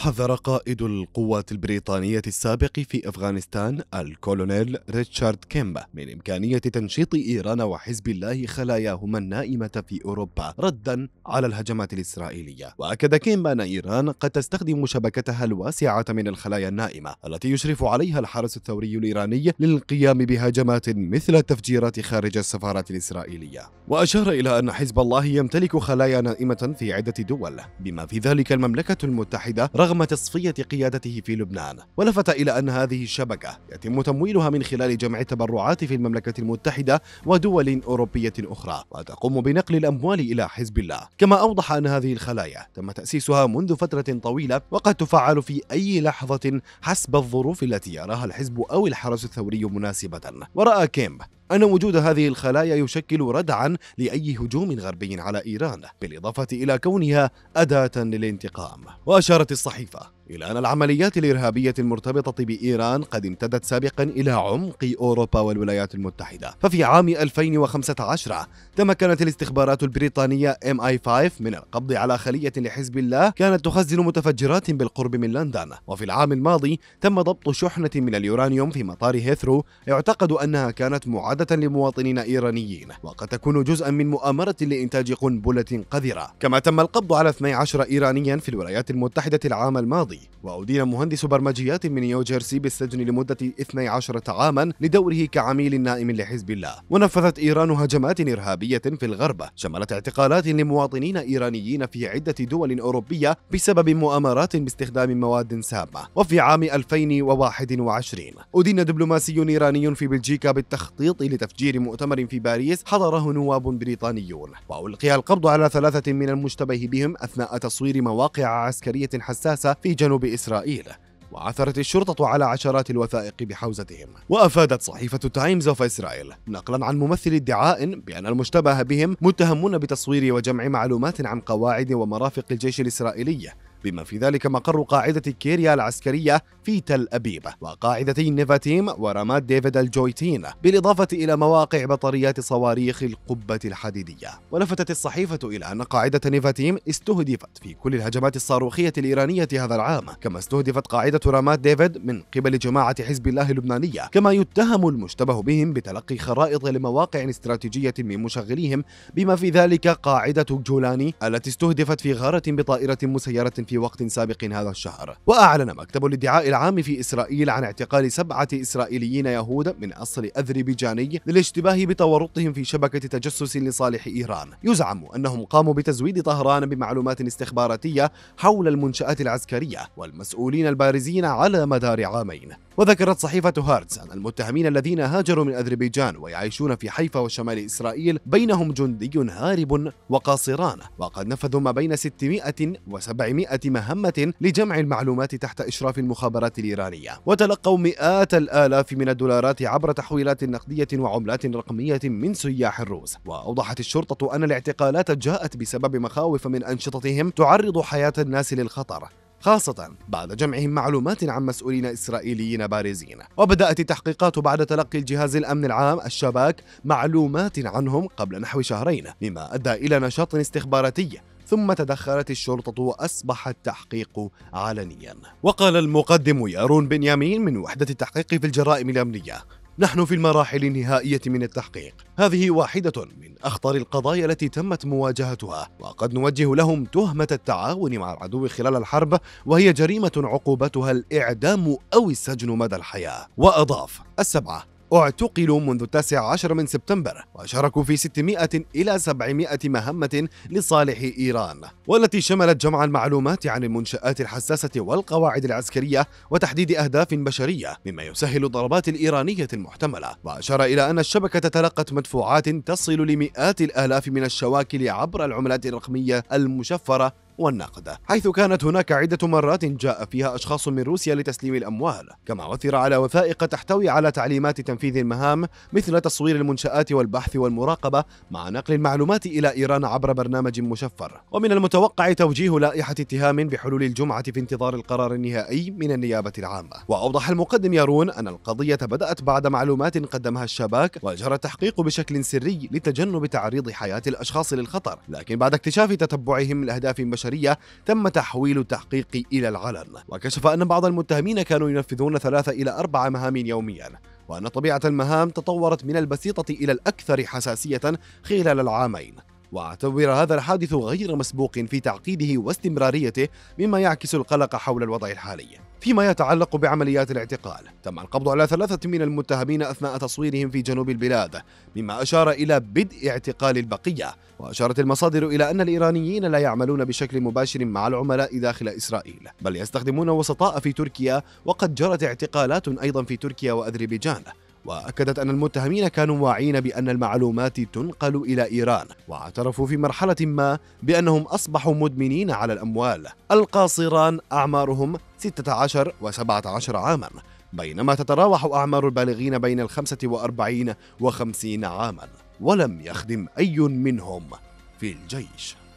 حذر قائد القوات البريطانية السابق في أفغانستان الكولونيل ريتشارد كيمبا من إمكانية تنشيط إيران وحزب الله خلاياهما النائمة في أوروبا ردا على الهجمات الإسرائيلية وأكد كيمبا أن إيران قد تستخدم شبكتها الواسعة من الخلايا النائمة التي يشرف عليها الحرس الثوري الإيراني للقيام بهجمات مثل التفجيرات خارج السفارات الإسرائيلية وأشار إلى أن حزب الله يمتلك خلايا نائمة في عدة دول بما في ذلك المملكة المتحدة رغم تصفية قيادته في لبنان ولفت إلى أن هذه الشبكة يتم تمويلها من خلال جمع التبرعات في المملكة المتحدة ودول أوروبية أخرى وتقوم بنقل الأموال إلى حزب الله كما أوضح أن هذه الخلايا تم تأسيسها منذ فترة طويلة وقد تفعل في أي لحظة حسب الظروف التي يراها الحزب أو الحرس الثوري مناسبة ورأى كيمب أن وجود هذه الخلايا يشكل ردعا لأي هجوم غربي على إيران بالإضافة إلى كونها أداة للانتقام وأشارت الصحيفة إلى أن العمليات الإرهابية المرتبطة بإيران قد امتدت سابقا إلى عمق أوروبا والولايات المتحدة ففي عام 2015 تمكنت الاستخبارات البريطانية MI5 من القبض على خلية لحزب الله كانت تخزن متفجرات بالقرب من لندن وفي العام الماضي تم ضبط شحنة من اليورانيوم في مطار هيثرو يعتقد أنها كانت معادة لمواطنين إيرانيين وقد تكون جزءا من مؤامرة لإنتاج قنبلة قذرة كما تم القبض على 12 إيرانيا في الولايات المتحدة العام الماضي الجوي وأدين مهندس برمجيات من نيوجيرسي بالسجن لمدة 12 عاما لدوره كعميل نائم لحزب الله ونفذت إيران هجمات إرهابية في الغرب شملت اعتقالات لمواطنين إيرانيين في عدة دول أوروبية بسبب مؤامرات باستخدام مواد سامة وفي عام 2021 أدين دبلوماسي إيراني في بلجيكا بالتخطيط لتفجير مؤتمر في باريس حضره نواب بريطانيون وألقي القبض على ثلاثة من المشتبه بهم أثناء تصوير مواقع عسكرية حساسة في جنوب جنوب إسرائيل وعثرت الشرطة على عشرات الوثائق بحوزتهم وأفادت صحيفة تايمز اوف إسرائيل نقلا عن ممثل ادعاء بأن المشتبه بهم متهمون بتصوير وجمع معلومات عن قواعد ومرافق الجيش الإسرائيلي بما في ذلك مقر قاعدة كيريا العسكرية في تل أبيب وقاعدتي نيفاتيم ورماد ديفيد الجويتين بالإضافة إلى مواقع بطاريات صواريخ القبة الحديدية ولفتت الصحيفة إلى أن قاعدة نيفاتيم استهدفت في كل الهجمات الصاروخية الإيرانية هذا العام كما استهدفت قاعدة رماد ديفيد من قبل جماعة حزب الله اللبنانية كما يتهم المشتبه بهم بتلقي خرائط لمواقع استراتيجية من مشغليهم بما في ذلك قاعدة جولاني التي استهدفت في غارة بطائرة مسيرة في وقت سابق هذا الشهر وأعلن مكتب الادعاء العام في إسرائيل عن اعتقال سبعة إسرائيليين يهود من أصل أذربيجاني للاشتباه بتورطهم في شبكة تجسس لصالح إيران يزعم أنهم قاموا بتزويد طهران بمعلومات استخباراتية حول المنشآت العسكرية والمسؤولين البارزين على مدار عامين وذكرت صحيفة أن المتهمين الذين هاجروا من أذربيجان ويعيشون في حيفا وشمال إسرائيل بينهم جندي هارب وقاصران وقد نفذوا ما بين 600 و700 مهمة لجمع المعلومات تحت إشراف المخابرات الإيرانية وتلقوا مئات الآلاف من الدولارات عبر تحويلات نقدية وعملات رقمية من سياح الروس وأوضحت الشرطة أن الاعتقالات جاءت بسبب مخاوف من أنشطتهم تعرض حياة الناس للخطر خاصة بعد جمعهم معلومات عن مسؤولين إسرائيليين بارزين وبدأت التحقيقات بعد تلقي الجهاز الأمن العام الشباك معلومات عنهم قبل نحو شهرين مما أدى إلى نشاط استخباراتي ثم تدخلت الشرطة وأصبح التحقيق علنيا وقال المقدم يارون بنيامين من وحدة التحقيق في الجرائم الأمنية نحن في المراحل النهائية من التحقيق هذه واحدة من أخطر القضايا التي تمت مواجهتها وقد نوجه لهم تهمة التعاون مع العدو خلال الحرب وهي جريمة عقوبتها الإعدام أو السجن مدى الحياة وأضاف السبعة اعتقلوا منذ 19 من سبتمبر وشاركوا في 600 إلى 700 مهمة لصالح إيران والتي شملت جمع المعلومات عن المنشآت الحساسة والقواعد العسكرية وتحديد أهداف بشرية مما يسهل الضربات الإيرانية المحتملة وأشار إلى أن الشبكة تلقت مدفوعات تصل لمئات الآلاف من الشواكل عبر العملات الرقمية المشفرة والنقد حيث كانت هناك عدة مرات جاء فيها أشخاص من روسيا لتسليم الأموال كما عثر على وثائق تحتوي على تعليمات تنفيذ المهام مثل تصوير المنشآت والبحث والمراقبة مع نقل المعلومات إلى إيران عبر برنامج مشفر ومن المتوقع توجيه لائحة اتهام بحلول الجمعة في انتظار القرار النهائي من النيابة العامة وأوضح المقدم يارون أن القضية بدأت بعد معلومات قدمها الشباك وجرى التحقيق بشكل سري لتجنب تعريض حياة الأشخاص للخطر لكن بعد اكتشاف تتبعهم لأهداف بشرية البشرية تم تحويل التحقيق إلى العلن وكشف أن بعض المتهمين كانوا ينفذون ثلاثة إلى أربع مهام يوميا وأن طبيعة المهام تطورت من البسيطة إلى الأكثر حساسية خلال العامين واعتبر هذا الحادث غير مسبوق في تعقيده واستمراريته مما يعكس القلق حول الوضع الحالي فيما يتعلق بعمليات الاعتقال تم القبض على ثلاثة من المتهمين أثناء تصويرهم في جنوب البلاد مما أشار إلى بدء اعتقال البقية وأشارت المصادر إلى أن الإيرانيين لا يعملون بشكل مباشر مع العملاء داخل إسرائيل بل يستخدمون وسطاء في تركيا وقد جرت اعتقالات أيضا في تركيا وأذربيجان وأكدت أن المتهمين كانوا واعين بأن المعلومات تنقل إلى إيران واعترفوا في مرحلة ما بأنهم أصبحوا مدمنين على الأموال القاصران أعمارهم 16 و 17 عاماً بينما تتراوح أعمار البالغين بين ال 45 و 50 عاماً ولم يخدم أي منهم في الجيش